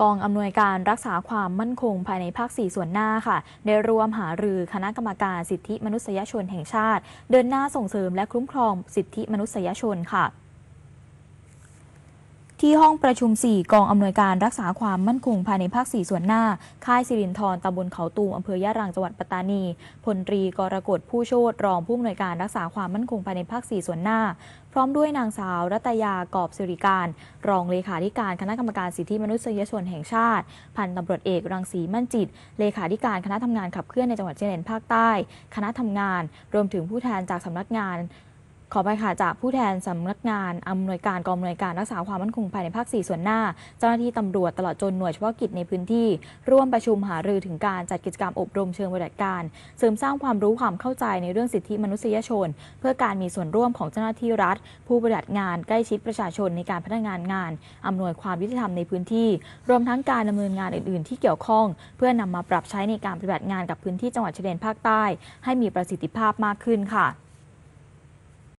กองอำนวยการรักษาความมั่นคงภายในภาค 4 ส่วนหน้าค่ะได้รวมหารือคณะกรรมการสิทธิมนุษยชนแห่งชาติ เดินหน้าส่งเสริมและคุ้มครองสิทธิมนุษยชนค่ะที่ห้องประชุม 4กองอำนวยการรักษาความมั่นคงภายในภาค4ส่วนหน้า ค่ายสิรินทรตำบลเขาตูมอำเภอยะรังจังหวัดปัตตานี พลตรีกรกฎผู้โชตรองผู้อำนวยการรักษาความมั่นคงภายในภาค4ส่วนหน้า พร้อมด้วยนางสาวรัตยากอบสิริการ รองเลขาธิการคณะกรรมการสิทธิมนุษยชนแห่งชาติพันตำรวจเอกรังสีมั่นจิต เลขาธิการคณะทำงานขับเคลื่อนในจังหวัดเชียงใหม่ภาคใต้ คณะทำงาน รวมถึงผู้แทนจากสำนักงานขอไปค่ะจากผู้แทนสำนักงานอำนวยการกองอำนวยการรักษาความมั่นคงภายในภาค4ส่วนหน้า เจ้าหน้าที่ตำรวจตลอดจนหน่วยเฉพาะกิจในพื้นที่ ร่วมประชุมหารือถึงการจัดกิจกรรมอบรมเชิงปฏิบัติการ เสริมสร้างความรู้ความเข้าใจในเรื่องสิทธิมนุษยชน เพื่อการมีส่วนร่วมของเจ้าหน้าที่รัฐ ผู้ปฏิบัติงานใกล้ชิดประชาชนในการพัฒนางานอำนวยความยุติธรรมในพื้นที่ รวมทั้งการดำเนินงานอื่น ๆ ที่เกี่ยวข้อง เพื่อนำมาปรับใช้ในการปฏิบัติงานกับพื้นที่จังหวัดชายแดนภาคใต้ให้มีประสิทธิภาพมากขึ้นค่ะ